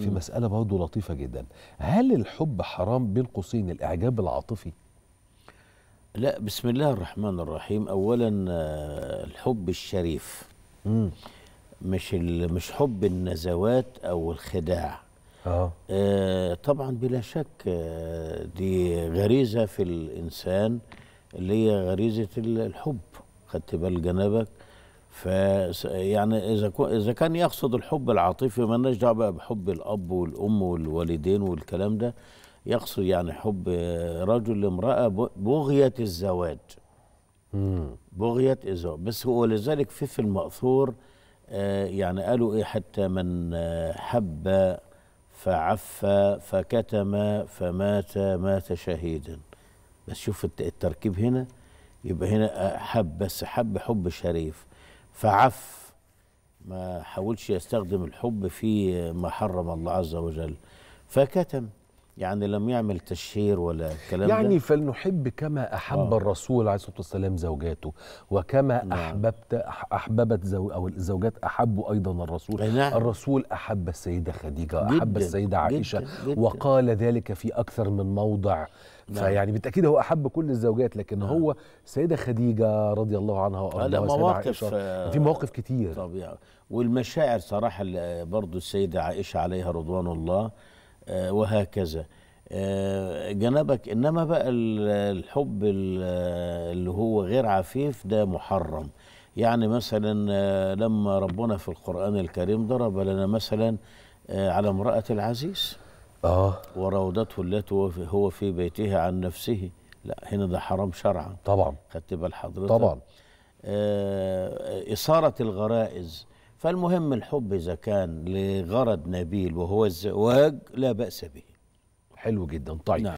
في مسألة برضه لطيفة جدا هل الحب حرام بين قوسين الإعجاب العاطفي؟ لا بسم الله الرحمن الرحيم أولا آه، الحب الشريف مم. مش مش حب النزوات أو الخداع آه. آه طبعا بلا شك آه، دي غريزة في الإنسان اللي هي غريزة الحب خدت بال جنبك ف يعني اذا اذا كان يقصد الحب العاطفي مالناش دعوه بقى بحب الاب والام والوالدين والكلام ده يقصد يعني حب رجل لامراه بغيه الزواج بغيه الزواج بس ولذلك في في المأثور آه يعني قالوا ايه حتى من آه، حب فعفى فكتم فمات مات شهيدا بس شوف التركيب هنا يبقى هنا آه، حب بس حب حب شريف فعف ما حاولش يستخدم الحب في ما حرم الله عز وجل فكتم يعني لم يعمل تشهير ولا الكلام يعني ده. فلنحب كما احب أوه. الرسول عليه الصلاه والسلام زوجاته وكما نعم. احببت احببت زو او الزوجات احبوا ايضا الرسول نعم. الرسول احب السيده خديجه جداً احب السيده عائشه جداً جداً وقال ذلك في اكثر من موضع نعم. فيعني بالتاكيد هو احب كل الزوجات لكن نعم. هو السيده خديجه رضي الله عنها وارضاها مواقف آه، في مواقف كتير طبيعي والمشاعر صراحه برضه السيده عائشه عليها رضوان الله آه، وهكذا آه، جنبك انما بقى الحب اللي هو غير عفيف ده محرم يعني مثلا آه، لما ربنا في القران الكريم ضرب لنا مثلا على امراه العزيز اه وراودته التي هو في بيتها عن نفسه لا هنا ده حرام شرعا طبعا خدت بال حضرتك طبعا آه اثاره الغرائز فالمهم الحب إذا كان لغرض نبيل وهو الزواج لا بأس به حلو جدا طيب نعم.